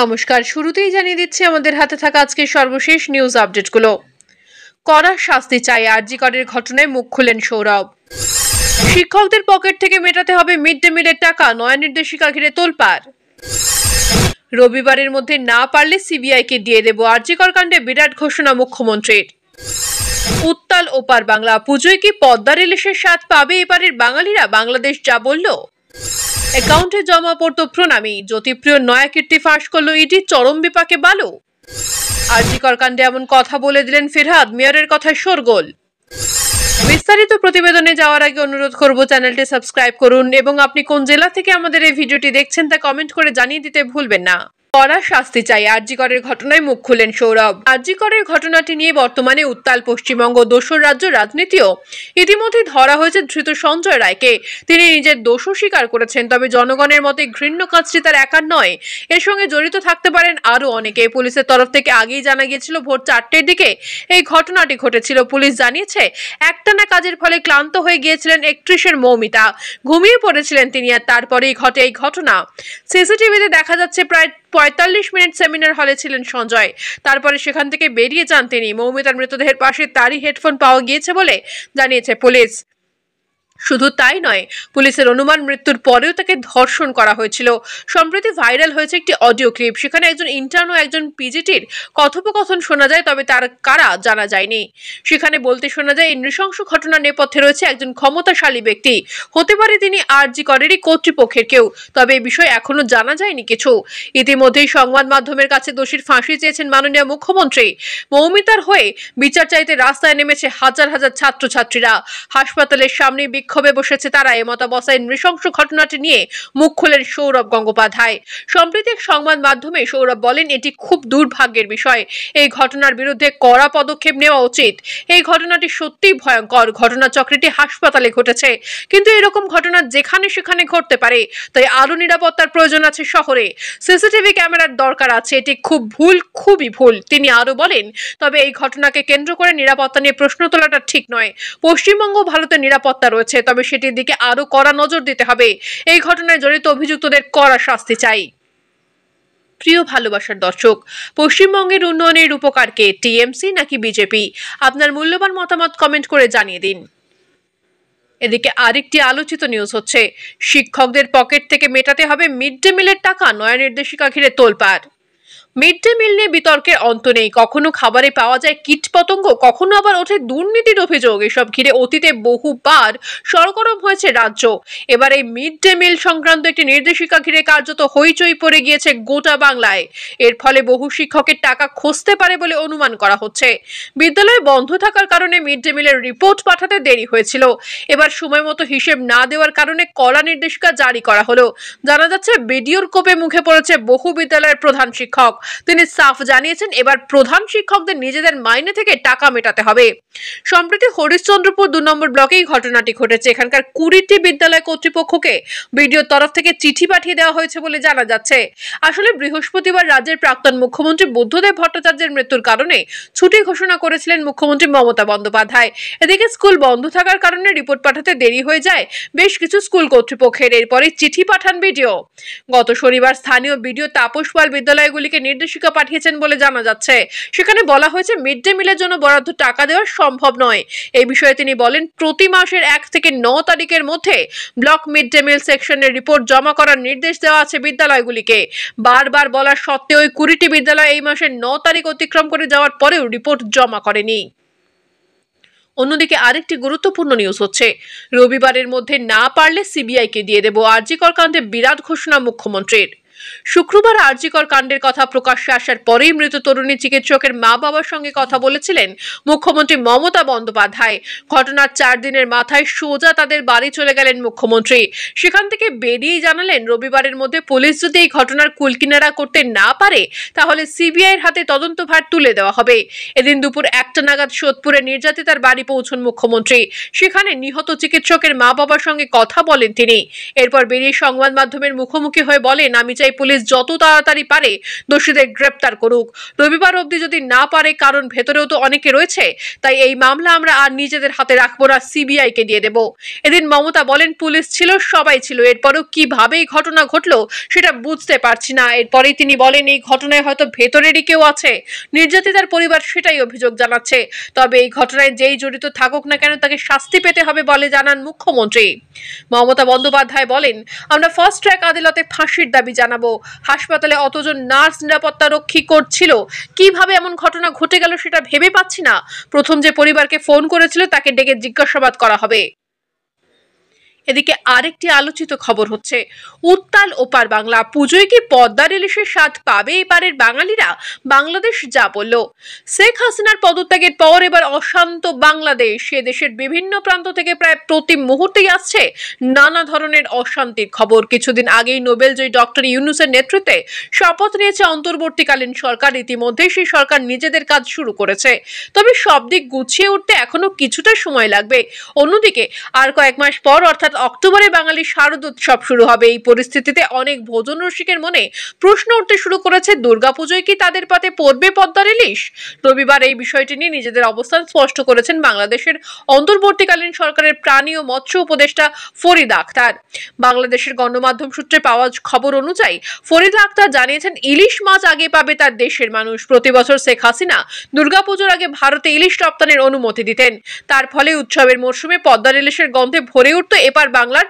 নমস্কার শুরুতেই জানিয়ে দিচ্ছি আমাদের হাতে থাকা আজকের সর্বশেষ নিউজ আপডেটগুলো কড়া শাস্তি চাই করের ঘটনায় মুখ খুলেন সৌরভ শিক্ষকদের পকেট থেকে মেটাতে হবে মিড ডে মিলের টাকা নয়া নির্দেশিকা ঘিরে তোলপাড় রবিবারের মধ্যে না পারলে সিবিআইকে দিয়ে দেব আরজিকর কাণ্ডে বিরাট ঘোষণা মুখ্যমন্ত্রীর উত্তাল ওপার বাংলা পুজোয় কি পদ্মা রেলিসের স্বাদ পাবে এবারের বাঙালিরা বাংলাদেশ যা বলল অ্যাকাউন্টে জমা পড়ত প্রণামী জ্যোতিপ্রিয় নয়া কীর্তি ফাঁস করলো ইডি চরম বিপাকে বালো আর কাণ্ডে এমন কথা বলে দিলেন ফিরহাদ মেয়রের কথায় শোরগোল বিস্তারিত প্রতিবেদনে যাওয়ার আগে অনুরোধ করব চ্যানেলটি সাবস্ক্রাইব করুন এবং আপনি কোন জেলা থেকে আমাদের এই ভিডিওটি দেখছেন তা কমেন্ট করে জানিয়ে দিতে ভুলবেন না কড়া শাস্তি চাই আরজিকরের ঘটনায় মুখ খুলেন সৌরভ আরজিকরের ঘটনাটি নিয়ে বর্তমানে উত্তাল পশ্চিমবঙ্গ দোসর রাজ্য রাজনীতিও ইতিমধ্যে ধরা হয়েছে ধৃত সঞ্জয় রায়কে তিনি নিজের দোষও স্বীকার করেছেন তবে জনগণের মতে ঘৃণ্য কাজটি তার একার নয় এর সঙ্গে জড়িত থাকতে পারেন আরও অনেকে পুলিশের তরফ থেকে আগেই জানা গিয়েছিল ভোর চারটের দিকে এই ঘটনাটি ঘটেছিল পুলিশ জানিয়েছে একটানা কাজের ফলে ক্লান্ত হয়ে গিয়েছিলেন একত্রিশের মৌমিতা ঘুমিয়ে পড়েছিলেন তিনি আর তারপরেই ঘটে এই ঘটনা সিসিটিভিতে দেখা যাচ্ছে প্রায় পঁয়তাল্লিশ মিনিট সেমিনার হলে ছিলেন সঞ্জয় তারপরে সেখান থেকে বেরিয়ে যান তিনি মৌমিতার মৃতদেহের পাশে তারই হেডফোন পাওয়া গিয়েছে বলে জানিয়েছে পুলিশ শুধু তাই নয় পুলিশের অনুমান মৃত্যুর পরেও তাকে ধর্ষণ করা হয়েছিল সম্প্রতি ভাইরাল হয়েছে একটি অডিও ক্লিপ সেখানে একজন ইন্টার্ন ও একজন পিজিটির কথোপকথন শোনা যায় তবে তার কারা জানা যায়নি সেখানে বলতে শোনা যায় এই নৃশংস ঘটনার নেপথ্যে রয়েছে একজন ক্ষমতাশালী ব্যক্তি হতে পারে তিনি আরজি করেরই কর্তৃপক্ষের কেউ তবে এই বিষয়ে এখনো জানা যায়নি কিছু ইতিমধ্যেই সংবাদ মাধ্যমের কাছে দোষীর ফাঁসি চেয়েছেন মাননীয় মুখ্যমন্ত্রী মৌমিতার হয়ে বিচার চাইতে রাস্তায় নেমেছে হাজার হাজার ছাত্রছাত্রীরা হাসপাতালের সামনে বিক্ষোভে বসেছে তারা এমত বসায় নৃশংস ঘটনাটি নিয়ে মুখ খোলেন সৌরভ গঙ্গোপাধ্যায় সম্প্রতি এক সংবাদ মাধ্যমে সৌরভ বলেন এটি খুব দুর্ভাগ্যের বিষয় এই ঘটনার বিরুদ্ধে কড়া পদক্ষেপ নেওয়া উচিত এই ঘটনাটি সত্যি ভয়ঙ্কর ঘটনাচক্রটি হাসপাতালে ঘটেছে কিন্তু এরকম ঘটনা যেখানে সেখানে ঘটতে পারে তাই আরও নিরাপত্তার প্রয়োজন আছে শহরে সিসিটিভি ক্যামেরার দরকার আছে এটি খুব ভুল খুবই ভুল তিনি আরও বলেন তবে এই ঘটনাকে কেন্দ্র করে নিরাপত্তা নিয়ে প্রশ্ন তোলাটা ঠিক নয় পশ্চিমবঙ্গ ভারতের নিরাপত্তা রয়েছে হচ্ছে তবে সেটির দিকে আরও কড়া নজর দিতে হবে এই ঘটনায় জড়িত অভিযুক্তদের কড়া শাস্তি চাই প্রিয় ভালোবাসার দর্শক পশ্চিমবঙ্গের উন্নয়নের উপকারকে টিএমসি নাকি বিজেপি আপনার মূল্যবান মতামত কমেন্ট করে জানিয়ে দিন এদিকে আরেকটি আলোচিত নিউজ হচ্ছে শিক্ষকদের পকেট থেকে মেটাতে হবে মিড ডে মিলের টাকা নয়া নির্দেশিকা ঘিরে তোলপাড় মিড ডে মিল নিয়ে বিতর্কের অন্ত নেই কখনো খাবারে পাওয়া যায় কীট পতঙ্গ কখনো আবার ওঠে দুর্নীতির অভিযোগ এসব ঘিরে অতীতে বহুবার সরগরম হয়েছে রাজ্য এবার এই মিড ডে মিল সংক্রান্ত একটি নির্দেশিকা ঘিরে কার্যত হইচই পড়ে গিয়েছে গোটা বাংলায় এর ফলে বহু শিক্ষকের টাকা খসতে পারে বলে অনুমান করা হচ্ছে বিদ্যালয় বন্ধ থাকার কারণে মিড ডে মিলের রিপোর্ট পাঠাতে দেরি হয়েছিল এবার সময় মতো হিসেব না দেওয়ার কারণে কড়া নির্দেশিকা জারি করা হলো জানা যাচ্ছে বিডিওর কোপে মুখে পড়েছে বহু বিদ্যালয়ের প্রধান শিক্ষক তিনি সাফ জানিয়েছেন এবার প্রধান শিক্ষকদের নিজেদের মাইনে থেকে টাকা মেটাতে হবে সম্প্রতি হরিশ্চন্দ্রপুর দু নম্বর ব্লকে ঘটনাটি ঘটেছে এখানকার কুড়িটি বিদ্যালয় কর্তৃপক্ষকে বিডিওর তরফ থেকে চিঠি পাঠিয়ে দেওয়া হয়েছে বলে জানা যাচ্ছে আসলে বৃহস্পতিবার রাজ্যের প্রাক্তন মুখ্যমন্ত্রী বুদ্ধদেব ভট্টাচার্যের মৃত্যুর কারণে ছুটি ঘোষণা করেছিলেন মুখ্যমন্ত্রী মমতা বন্দ্যোপাধ্যায় এদিকে স্কুল বন্ধ থাকার কারণে রিপোর্ট পাঠাতে দেরি হয়ে যায় বেশ কিছু স্কুল কর্তৃপক্ষের এরপরে চিঠি পাঠান বিডিও গত শনিবার স্থানীয় বিডিও তাপস পাল বিদ্যালয়গুলিকে নির্দেশিকা পাঠিয়েছেন বলে জানা যাচ্ছে সেখানে বলা হয়েছে মিড ডে মিলের জন্য বরাদ্দ টাকা দেওয়া সম্ভব নয় এই বিষয়ে তিনি বলেন প্রতি মাসের এক থেকে ন তারিখের মধ্যে ব্লক মিড ডে মিল সেকশনের রিপোর্ট জমা করার নির্দেশ দেওয়া আছে বিদ্যালয়গুলিকে বারবার বলা সত্ত্বেও ওই কুড়িটি বিদ্যালয় এই মাসের ন তারিখ অতিক্রম করে যাওয়ার পরেও রিপোর্ট জমা করেনি অন্যদিকে আরেকটি গুরুত্বপূর্ণ নিউজ হচ্ছে রবিবারের মধ্যে না পারলে সিবিআইকে দিয়ে দেব আরজিকর কাণ্ডে বিরাট ঘোষণা মুখ্যমন্ত্রীর শুক্রবার আরজিকর কাণ্ডের কথা প্রকাশ্যে আসার পরেই মৃত তরুণী চিকিৎসকের মা বাবার সঙ্গে কথা বলেছিলেন মুখ্যমন্ত্রী মমতা বন্দ্যোপাধ্যায় ঘটনার চার দিনের মাথায় সোজা তাদের বাড়ি চলে গেলেন মুখ্যমন্ত্রী সেখান থেকে বেরিয়ে জানালেন রবিবারের মধ্যে পুলিশ যদি এই ঘটনার কুলকিনারা করতে না পারে তাহলে সিবিআইয়ের হাতে তদন্তভার তুলে দেওয়া হবে এদিন দুপুর একটা নাগাদ সোদপুরে নির্যাতিতার বাড়ি পৌঁছন মুখ্যমন্ত্রী সেখানে নিহত চিকিৎসকের মা বাবার সঙ্গে কথা বলেন তিনি এরপর বেরিয়ে সংবাদ মাধ্যমের মুখোমুখি হয়ে বলেন আমি চাই পুলিশ যত তাড়াতাড়ি পারে দোষীদের গ্রেপ্তার করুক রবিবার অবধি যদি না পারে কারণ ভেতরেও তো অনেকে রয়েছে তাই এই মামলা আমরা আর নিজেদের হাতে রাখবো না সিবিআই কে দিয়ে দেব এদিন মমতা বলেন পুলিশ ছিল সবাই ছিল এরপরও কিভাবে এই ঘটনা ঘটলো সেটা বুঝতে পারছি না এরপরে তিনি বলেন এই ঘটনায় হয়তো ভেতরেরই কেউ আছে নির্যাতিতার পরিবার সেটাই অভিযোগ জানাচ্ছে তবে এই ঘটনায় যেই জড়িত থাকুক না কেন তাকে শাস্তি পেতে হবে বলে জানান মুখ্যমন্ত্রী মমতা বন্দ্যোপাধ্যায় বলেন আমরা ফার্স্ট ট্র্যাক আদালতে ফাঁসির দাবি জানাব পারবো হাসপাতালে অতজন নার্স নিরাপত্তা রক্ষী করছিল কিভাবে এমন ঘটনা ঘটে গেল সেটা ভেবে পাচ্ছি না প্রথম যে পরিবারকে ফোন করেছিল তাকে ডেকে জিজ্ঞাসাবাদ করা হবে এদিকে আরেকটি আলোচিত খবর হচ্ছে উত্তাল ওপার বাংলা পুজোয় কি পদ্মা রেলিশের স্বাদ পাবে এবারের বাঙালিরা বাংলাদেশ যা বলল শেখ হাসিনার পদত্যাগের পর এবার অশান্ত বাংলাদেশ সে দেশের বিভিন্ন প্রান্ত থেকে প্রায় প্রতি মুহূর্তেই আসছে নানা ধরনের অশান্তির খবর কিছুদিন আগেই নোবেল জয়ী ডক্টর ইউনুসের নেতৃত্বে শপথ নিয়েছে অন্তর্বর্তীকালীন সরকার ইতিমধ্যেই সেই সরকার নিজেদের কাজ শুরু করেছে তবে সব দিক গুছিয়ে উঠতে এখনো কিছুটা সময় লাগবে অন্যদিকে আর কয়েক মাস পর অর্থাৎ অক্টোবরে বাঙালি শারদ উৎসব শুরু হবে এই পরিস্থিতিতে অনেক ভোজন রসিকের মনে প্রশ্ন উঠতে শুরু করেছে দুর্গাপুজোয় কি তাদের পথে পড়বে পদ্মার ইলিশ রবিবার এই বিষয়টি নিয়ে নিজেদের অবস্থান স্পষ্ট করেছেন বাংলাদেশের অন্তর্বর্তীকালীন সরকারের প্রাণী ও মৎস্য উপদেষ্টা ফরিদ আক্তার বাংলাদেশের গণমাধ্যম সূত্রে পাওয়া খবর অনুযায়ী ফরিদ আক্তার জানিয়েছেন ইলিশ মাছ আগে পাবে তার দেশের মানুষ প্রতি বছর শেখ হাসিনা দুর্গাপুজোর আগে ভারতে ইলিশ রপ্তানির অনুমতি দিতেন তার ফলে উৎসবের মরশুমে পদ্মার ইলিশের গন্ধে ভরে উঠত এবার বাংলার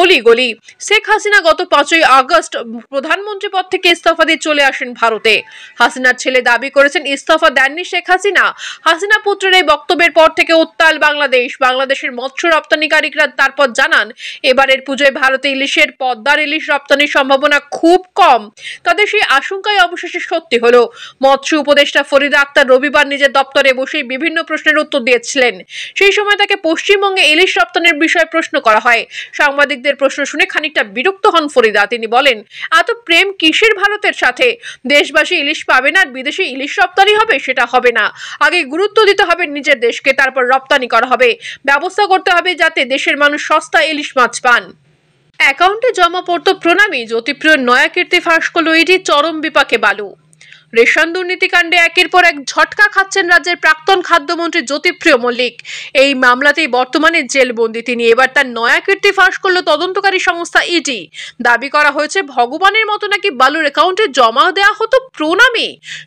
অলিগলি শেখ হাসিনা গত পাঁচই আগস্ট প্রধানমন্ত্রী পদ থেকে ইস্তফা দিয়ে চলে আসেন ভারতে হাসিনার ছেলে দাবি করেছেন ইস্তফা দেননি শেখ হাসিনা হাসিনা পুত্রের এই বক্তব্যের পর থেকে উত্তাল বাংলাদেশ বাংলাদেশের মৎস্য রপ্তানিকারীরা তারপর জানান এবারের পুজোয় ভারতে ইলিশের পদ্মার ইলিশ রপ্তানির সম্ভাবনা খুব কম তাদের সেই আশঙ্কায় অবশেষে সত্যি হলো মৎস্য উপদেষ্টা ফরিদা আক্তার রবিবার নিজের দপ্তরে বসে বিভিন্ন প্রশ্নের উত্তর দিয়েছিলেন সেই সময় তাকে পশ্চিমবঙ্গে ইলিশ রপ্তানির বিষয়ে প্রশ্ন করা হয় সাংবাদিক সাংবাদিকদের প্রশ্ন শুনে খানিকটা বিরক্ত হন ফরিদা তিনি বলেন এত প্রেম কিসের ভারতের সাথে দেশবাসী ইলিশ পাবে না আর বিদেশে ইলিশ রপ্তানি হবে সেটা হবে না আগে গুরুত্ব দিতে হবে নিজের দেশকে তারপর রপ্তানি করা হবে ব্যবস্থা করতে হবে যাতে দেশের মানুষ সস্তা ইলিশ মাছ পান অ্যাকাউন্টে জমা পড়ত প্রণামী জ্যোতিপ্রিয় নয়া কীর্তি ফাঁস করল এটি চরম বিপাকে বালু রেশন দুর্নীতিকাণ্ডে একের পর এক ঝটকা খাচ্ছেন রাজ্যের প্রাক্তন খাদ্যমন্ত্রী জ্যোতিপ্রিয় মল্লিক এই মামলাতেই বর্তমানে জেলবন্দি তিনি এবার তার নয়া কীর্তি ফাঁস করল তদন্তকারী সংস্থা ইডি দাবি করা হয়েছে ভগবানের মতো নাকি বালুর অ্যাকাউন্টে জমা দেওয়া হতো প্রণামে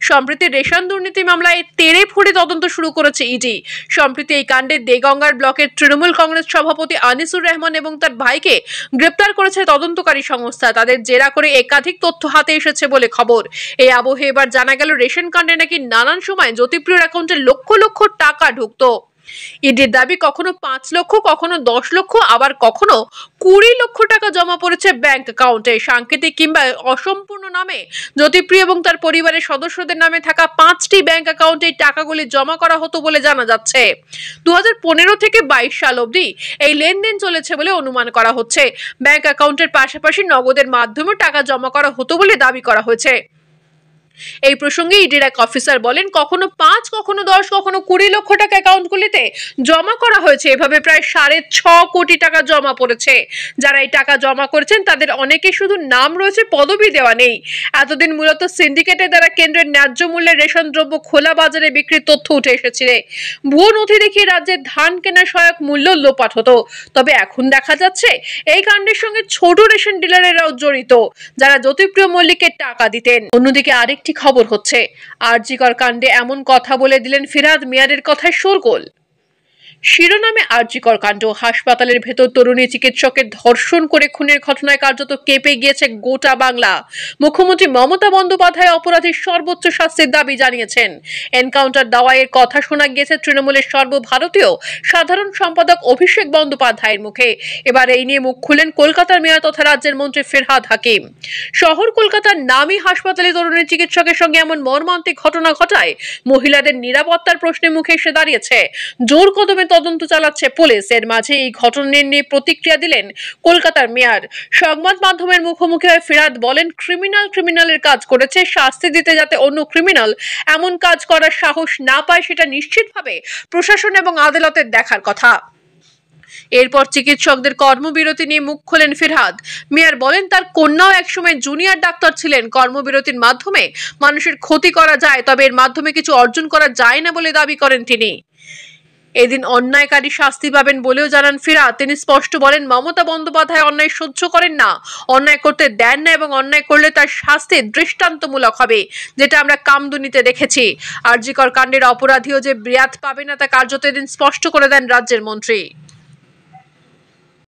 সম্প্রতি রেশন দুর্নীতি মামলায় তেরে ফুড়ে তদন্ত শুরু করেছে ইডি সম্প্রতি এই কাণ্ডে দেগঙ্গার ব্লকের তৃণমূল কংগ্রেস সভাপতি আনিসুর রহমান এবং তার ভাইকে গ্রেপ্তার করেছে তদন্তকারী সংস্থা তাদের জেরা করে একাধিক তথ্য হাতে এসেছে বলে খবর এই আবহে এবার জানা গেল রেশন কার্ডে নাকি নানান সময় জ্যোতিপ্রিয়র অ্যাকাউন্টে লক্ষ লক্ষ টাকা ঢুকত ইডির দাবি কখনো পাঁচ লক্ষ কখনো দশ লক্ষ আবার কখনো কুড়ি লক্ষ টাকা জমা পড়েছে ব্যাংক অ্যাকাউন্টে সাংকেতিক কিংবা অসম্পূর্ণ নামে জ্যোতিপ্রিয় এবং তার পরিবারের সদস্যদের নামে থাকা পাঁচটি ব্যাংক অ্যাকাউন্টে টাকাগুলি জমা করা হতো বলে জানা যাচ্ছে দু হাজার থেকে বাইশ সাল অবধি এই লেনদেন চলেছে বলে অনুমান করা হচ্ছে ব্যাংক অ্যাকাউন্টের পাশাপাশি নগদের মাধ্যমে টাকা জমা করা হতো বলে দাবি করা হয়েছে এই প্রসঙ্গে ইডির e এক অফিসার বলেন কখনো পাঁচ কখনো দশ কখনো কুড়ি লক্ষ টাকা অ্যাকাউন্টগুলিতে জমা করা হয়েছে এভাবে প্রায় সাড়ে ছ কোটি টাকা জমা পড়েছে যারা এই টাকা জমা করেছেন তাদের অনেকে শুধু নাম রয়েছে পদবি দেওয়া নেই এতদিন মূলত সিন্ডিকেটের দ্বারা কেন্দ্রের ন্যায্য মূল্যে রেশন দ্রব্য খোলা বাজারে বিক্রির তথ্য উঠে এসেছিল ভুয়ো নথি দেখিয়ে রাজ্যের ধান কেনার সহায়ক মূল্য লোপাট হতো তবে এখন দেখা যাচ্ছে এই কাণ্ডের সঙ্গে ছোট রেশন ডিলারেরাও জড়িত যারা জ্যোতিপ্রিয় মল্লিকের টাকা দিতেন অন্যদিকে আরেকটি খবর হচ্ছে আরজিকর কাণ্ডে এমন কথা বলে দিলেন ফিরাদ মিয়ারের কথায় সুরগোল শিরোনামে আর্যিকর কাণ্ড হাসপাতালের ভেতর তরুণী চিকিৎসকের ধর্ষণ করে খুনের ঘটনায় কার্যত কেঁপে গিয়েছে গোটা বাংলা মুখ্যমন্ত্রী মমতা বন্দ্যোপাধ্যায় অপরাধীর সর্বোচ্চ শাস্তির দাবি জানিয়েছেন এনকাউন্টার দাওয়ায়ের কথা শোনা গিয়েছে তৃণমূলের সর্বভারতীয় সাধারণ সম্পাদক অভিষেক বন্দ্যোপাধ্যায়ের মুখে এবার এই নিয়ে মুখ খুলেন কলকাতার মেয়র তথা রাজ্যের মন্ত্রী ফেরহাদ হাকিম শহর কলকাতার নামি হাসপাতালে তরুণী চিকিৎসকের সঙ্গে এমন মর্মান্তিক ঘটনা ঘটায় মহিলাদের নিরাপত্তার প্রশ্নে মুখে এসে দাঁড়িয়েছে জোর কদমে তদন্ত চালাচ্ছে পুলিশ এর মাঝে এই ঘটনা নিয়ে প্রতিক্রিয়া দিলেন কলকাতার মেয়র সংবাদ মাধ্যমের মুখোমুখি হয়ে ফিরাদ বলেন ক্রিমিনাল ক্রিমিনালের কাজ করেছে শাস্তি দিতে যাতে অন্য ক্রিমিনাল এমন কাজ করার সাহস না পায় সেটা নিশ্চিতভাবে প্রশাসন এবং আদালতের দেখার কথা এরপর চিকিৎসকদের কর্মবিরতি নিয়ে মুখ খোলেন ফিরহাদ মেয়ার বলেন তার কন্যাও একসময় জুনিয়র ডাক্তার ছিলেন কর্মবিরতির মাধ্যমে মানুষের ক্ষতি করা যায় তবে এর মাধ্যমে কিছু অর্জন করা যায় না বলে দাবি করেন তিনি এদিন অন্যায়কারী শাস্তি পাবেন বলেও জানান ফিরা তিনি স্পষ্ট বলেন মমতা বন্দ্যোপাধ্যায় অন্যায় সহ্য করেন না অন্যায় করতে দেন না এবং অন্যায় করলে তার শাস্তি দৃষ্টান্তমূলক হবে যেটা আমরা কামদুনিতে দেখেছি আর জিকর কাণ্ডের অপরাধীও যে বিয়াত পাবে না তা কার্যত এদিন স্পষ্ট করে দেন রাজ্যের মন্ত্রী